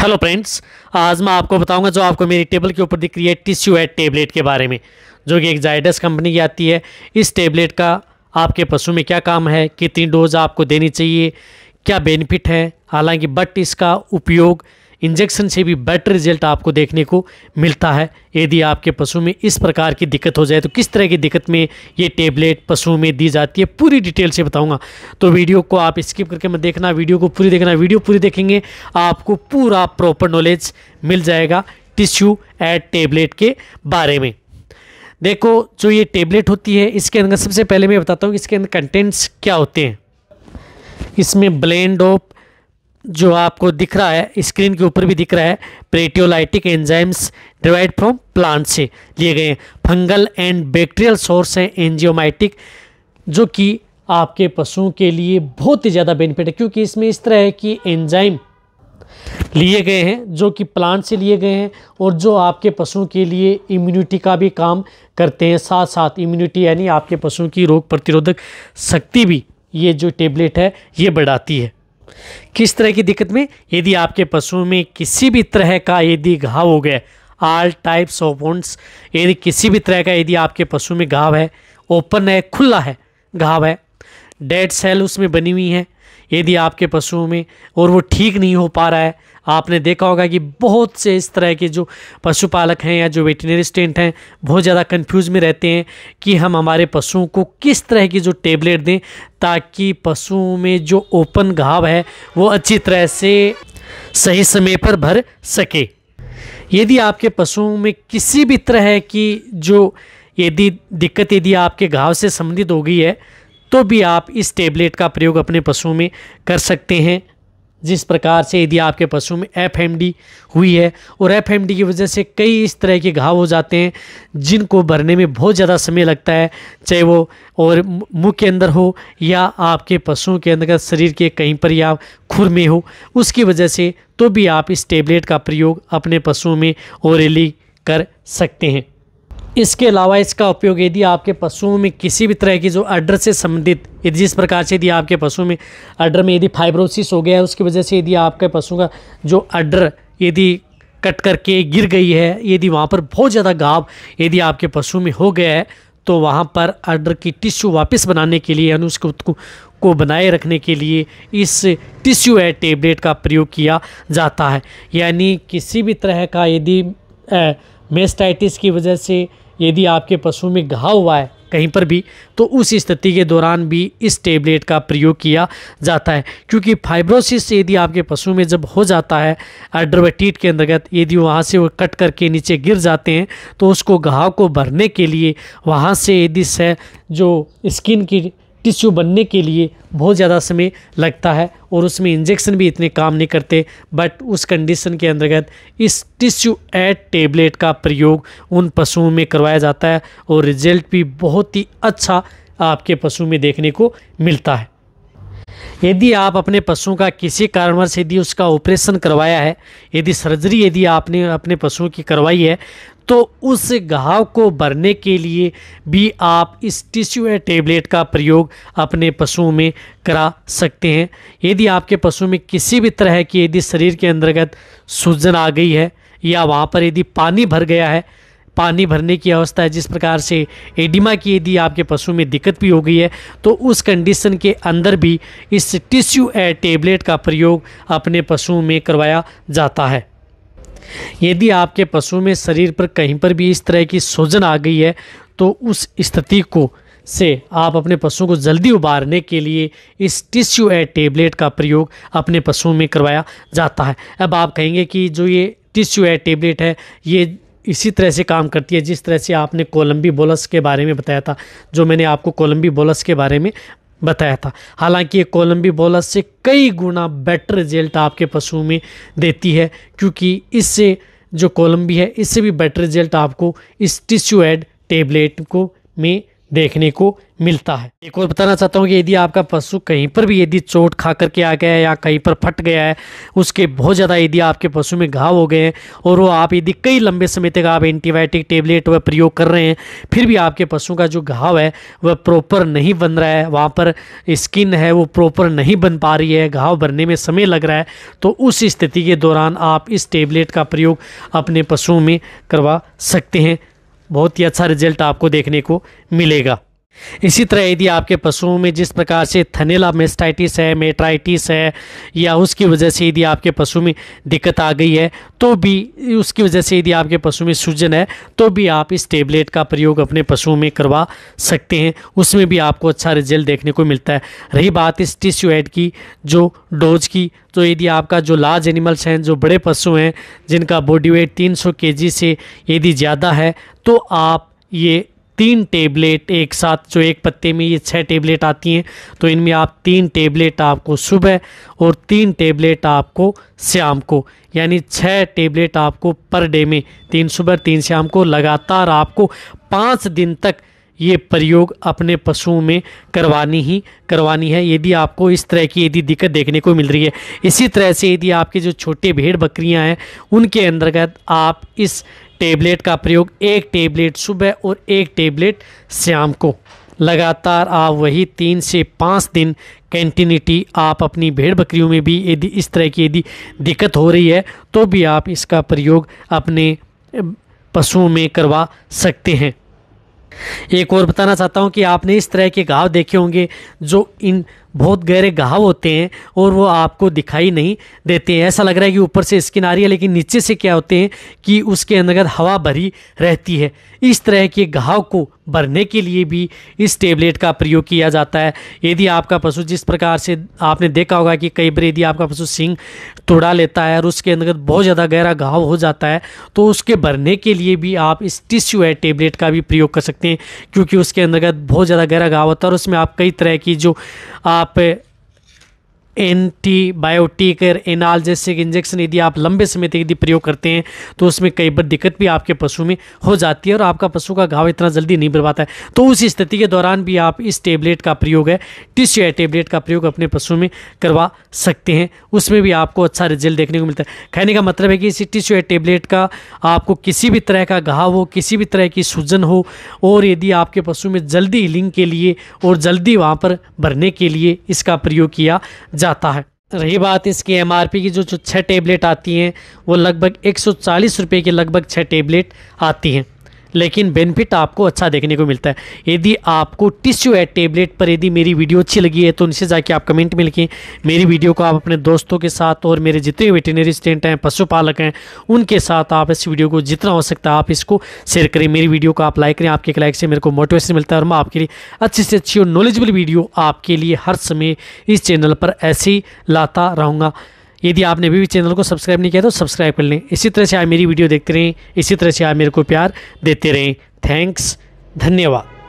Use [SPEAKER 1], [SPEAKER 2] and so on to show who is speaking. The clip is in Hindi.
[SPEAKER 1] हेलो फ्रेंड्स आज मैं आपको बताऊंगा जो आपको मेरी टेबल के ऊपर दिख रही है टिश्यू एड टेबलेट के बारे में जो कि एक जाइडस कंपनी की आती है इस टेबलेट का आपके पशु में क्या काम है कितनी डोज आपको देनी चाहिए क्या बेनिफिट है हालांकि बट इसका उपयोग इंजेक्शन से भी बेटर रिजल्ट आपको देखने को मिलता है यदि आपके पशु में इस प्रकार की दिक्कत हो जाए तो किस तरह की दिक्कत में ये टेबलेट पशु में दी जाती है पूरी डिटेल से बताऊँगा तो वीडियो को आप स्किप करके मत देखना वीडियो को पूरी देखना वीडियो पूरी देखेंगे आपको पूरा प्रॉपर नॉलेज मिल जाएगा टिश्यू एड टेबलेट के बारे में देखो जो ये टेबलेट होती है इसके अंदर सबसे पहले मैं बताता हूँ इसके अंदर कंटेंट्स क्या होते हैं इसमें ब्लेंड ऑफ जो आपको दिख रहा है स्क्रीन के ऊपर भी दिख रहा है प्रेटियोलाइटिक एंजाइम्स डिवाइड फ्रॉम प्लांट से लिए गए हैं फंगल एंड बैक्टीरियल सोर्स हैं एंजियोमाइटिक जो कि आपके पशुओं के लिए बहुत ही ज़्यादा बेनिफिट है क्योंकि इसमें इस तरह है कि एंजाइम लिए गए हैं जो कि प्लांट से लिए गए हैं और जो आपके पशुओं के लिए इम्यूनिटी का भी काम करते हैं साथ साथ इम्यूनिटी यानी आपके पशुओं की रोग प्रतिरोधक शक्ति भी ये जो टेबलेट है ये बढ़ाती है किस तरह की दिक्कत में यदि आपके पशु में किसी भी तरह का यदि घाव हो गया आल टाइप्स ऑफ वोन्ट्स यदि किसी भी तरह का यदि आपके पशु में घाव है ओपन है खुला है घाव है डेड सेल उसमें बनी हुई है यदि आपके पशुओं में और वो ठीक नहीं हो पा रहा है आपने देखा होगा कि बहुत से इस तरह के जो पशुपालक हैं या जो वेटनरी स्टेंट हैं बहुत ज़्यादा कंफ्यूज में रहते हैं कि हम हमारे पशुओं को किस तरह की जो टेबलेट दें ताकि पशुओं में जो ओपन घाव है वो अच्छी तरह से सही समय पर भर सके यदि आपके पशुओं में किसी भी तरह की जो यदि दिक्कत यदि आपके घाव से संबंधित हो गई है तो भी आप इस टेबलेट का प्रयोग अपने पशुओं में कर सकते हैं जिस प्रकार से यदि आपके पशु में एफ हुई है और एफ की वजह से कई इस तरह के घाव हो जाते हैं जिनको भरने में बहुत ज़्यादा समय लगता है चाहे वो और मुंह के अंदर हो या आपके पशुओं के अंदर शरीर के कहीं पर या खुर में हो उसकी वजह से तो भी आप इस टेबलेट का प्रयोग अपने पशुओं में ओरेली कर सकते हैं इसके अलावा इसका उपयोग यदि आपके पशुओं में किसी भी तरह की जो अडर से संबंधित यदि जिस प्रकार से यदि आपके पशु में अडर में यदि फाइब्रोसिस हो गया है उसकी वजह से यदि आपके पशु का जो अडर यदि कट करके गिर गई है यदि वहाँ पर बहुत ज़्यादा घाव यदि आपके पशु में हो गया है तो वहाँ पर अडर की टिश्यू वापस बनाने के लिए यानी उत्कू को बनाए रखने के लिए इस टिश्यू ए टेबलेट का प्रयोग किया जाता है यानी किसी भी तरह का यदि मेस्टाइटिस की वजह से यदि आपके पशु में घाव हुआ है कहीं पर भी तो उस स्थिति के दौरान भी इस टेबलेट का प्रयोग किया जाता है क्योंकि फाइब्रोसिस यदि आपके पशु में जब हो जाता है अड्रवटीट के अंतर्गत यदि वहाँ से वो कट करके नीचे गिर जाते हैं तो उसको घाव को भरने के लिए वहाँ से यदि से जो स्किन की टिश्यू बनने के लिए बहुत ज़्यादा समय लगता है और उसमें इंजेक्शन भी इतने काम नहीं करते बट उस कंडीशन के अंतर्गत इस टिश्यू एड टेबलेट का प्रयोग उन पशुओं में करवाया जाता है और रिजल्ट भी बहुत ही अच्छा आपके पशु में देखने को मिलता है यदि आप अपने पशुओं का किसी कारणवश यदि उसका ऑपरेशन करवाया है यदि सर्जरी यदि आपने अपने पशुओं की करवाई है तो उस घाव को भरने के लिए भी आप इस टिश्यू या टेबलेट का प्रयोग अपने पशुओं में करा सकते हैं यदि आपके पशु में किसी भी तरह की यदि शरीर के अंतर्गत सूजन आ गई है या वहाँ पर यदि पानी भर गया है पानी भरने की अवस्था है जिस प्रकार से एडिमा की यदि आपके पशु में दिक्कत भी हो गई है तो उस कंडीशन के अंदर भी इस टिश्यू ए टेबलेट का प्रयोग अपने पशुओं में करवाया जाता है यदि आपके पशु में शरीर पर कहीं पर भी इस तरह की सोजन आ गई है तो उस स्थिति को से आप अपने पशुओं को जल्दी उबारने के लिए इस टिश्यू ए टेबलेट का प्रयोग अपने पशुओं में करवाया जाता है अब आप कहेंगे कि जो ये टिश्यू ए टेबलेट है ये इसी तरह से काम करती है जिस तरह से आपने कोलम्बी बोलस के बारे में बताया था जो मैंने आपको कोलम्बी बोलस के बारे में बताया था हालांकि ये कोलंबी बॉलर से कई गुना बेटर रिजल्ट आपके पशु में देती है क्योंकि इससे जो कोलंबी है इससे भी बेटर रिजल्ट आपको इस टिश्यू एड टेबलेट को में देखने को मिलता है एक और बताना चाहता हूँ कि यदि आपका पशु कहीं पर भी यदि चोट खा करके आ गया है या कहीं पर फट गया है उसके बहुत ज़्यादा यदि आपके पशु में घाव हो गए हैं और वो आप यदि कई लंबे समय तक आप एंटीबायोटिक टेबलेट व प्रयोग कर रहे हैं फिर भी आपके पशु का जो घाव है वह प्रॉपर नहीं बन रहा है वहाँ पर स्किन है वो प्रॉपर नहीं बन पा रही है घाव भरने में समय लग रहा है तो उस स्थिति के दौरान आप इस टेबलेट का प्रयोग अपने पशुओं में करवा सकते हैं बहुत ही अच्छा रिजल्ट आपको देखने को मिलेगा इसी तरह यदि आपके पशुओं में जिस प्रकार से थनेला मेस्टाइटिस है मेट्राइटिस है या उसकी वजह से यदि आपके पशु में दिक्कत आ गई है तो भी उसकी वजह से यदि आपके पशु में सूजन है तो भी आप इस टेबलेट का प्रयोग अपने पशुओं में करवा सकते हैं उसमें भी आपको अच्छा रिजल्ट देखने को मिलता है रही बात इस टिश्यू एड की जो डोज की तो यदि आपका जो लार्ज एनिमल्स हैं जो बड़े पशु हैं जिनका बॉडी वेट 300 सौ से यदि ज़्यादा है तो आप ये तीन टेबलेट एक साथ जो एक पत्ते में ये छः टेबलेट आती हैं तो इनमें आप तीन टेबलेट आपको सुबह और तीन टेबलेट आपको शाम को यानी छः टेबलेट आपको पर डे में तीन सुबह तीन शाम को लगातार आपको पाँच दिन तक ये प्रयोग अपने पशुओं में करवानी ही करवानी है यदि आपको इस तरह की यदि दिक्कत देखने को मिल रही है इसी तरह से यदि आपके जो छोटे भेड़ बकरियां हैं उनके अंतर्गत आप इस टेबलेट का प्रयोग एक टेबलेट सुबह और एक टेबलेट शाम को लगातार आप वही तीन से पाँच दिन कंटिन्यूटी आप अपनी भेड़ बकरियों में भी यदि इस तरह की यदि दिक्कत हो रही है तो भी आप इसका प्रयोग अपने पशुओं में करवा सकते हैं एक और बताना चाहता हूँ कि आपने इस तरह के घाव देखे होंगे जो इन बहुत गहरे घाव होते हैं और वो आपको दिखाई नहीं देते हैं ऐसा लग रहा है कि ऊपर से स्किन आ रही है लेकिन नीचे से क्या होते हैं कि उसके अंदर हवा भरी रहती है इस तरह के घाव को भरने के लिए भी इस टेबलेट का प्रयोग किया जाता है यदि आपका पशु जिस प्रकार से आपने देखा होगा कि कई बार यदि आपका पशु सिंग तोड़ा लेता है और उसके अंदर बहुत ज़्यादा गहरा घाव हो जाता है तो उसके भरने के लिए भी आप इस टिश्यू है टेबलेट का भी प्रयोग कर सकते हैं क्योंकि उसके अंतर्गत बहुत ज़्यादा गहरा घाव होता है और उसमें आप कई तरह की जो आ, capek एंटीबायोटिक एनालजेसिक इंजेक्शन यदि आप लंबे समय तक यदि प्रयोग करते हैं तो उसमें कई बार दिक्कत भी आपके पशु में हो जाती है और आपका पशु का घाव इतना जल्दी नहीं बढ़ पाता है तो उस स्थिति के दौरान भी आप इस टेबलेट का प्रयोग है टिश्यू या टेबलेट का प्रयोग अपने पशु में करवा सकते हैं उसमें भी आपको अच्छा रिजल्ट देखने को मिलता है कहने का मतलब है कि इसी टिश्यू या टेबलेट का आपको किसी भी तरह का घाव हो किसी भी तरह की सूजन हो और यदि आपके पशु में जल्दी हीलिंग के लिए और जल्दी वहाँ पर भरने के लिए इसका प्रयोग किया जा जाता है रही बात इसकी एम की जो छः टेबलेट आती हैं वो लगभग एक सौ की लगभग छः टेबलेट आती हैं लेकिन बेनिफिट आपको अच्छा देखने को मिलता है यदि आपको टिश्यू है टेबलेट पर यदि मेरी वीडियो अच्छी लगी है तो उनसे जाके आप कमेंट में लिखें मेरी वीडियो को आप अपने दोस्तों के साथ और मेरे जितने वेटनरी स्टेंट हैं पशुपालक हैं उनके साथ आप इस वीडियो को जितना हो सकता है आप इसको शेयर करें मेरी वीडियो को आप लाइक करें आपके लाइक से मेरे को मोटिवेशन मिलता है और मैं आपके लिए अच्छी से अच्छी और नॉलेजबल वीडियो आपके लिए हर समय इस चैनल पर ऐसे ही लाता रहूँगा यदि आपने अभी भी चैनल को सब्सक्राइब नहीं किया तो सब्सक्राइब कर लें इसी तरह से आप मेरी वीडियो देखते रहें इसी तरह से आप मेरे को प्यार देते रहें थैंक्स धन्यवाद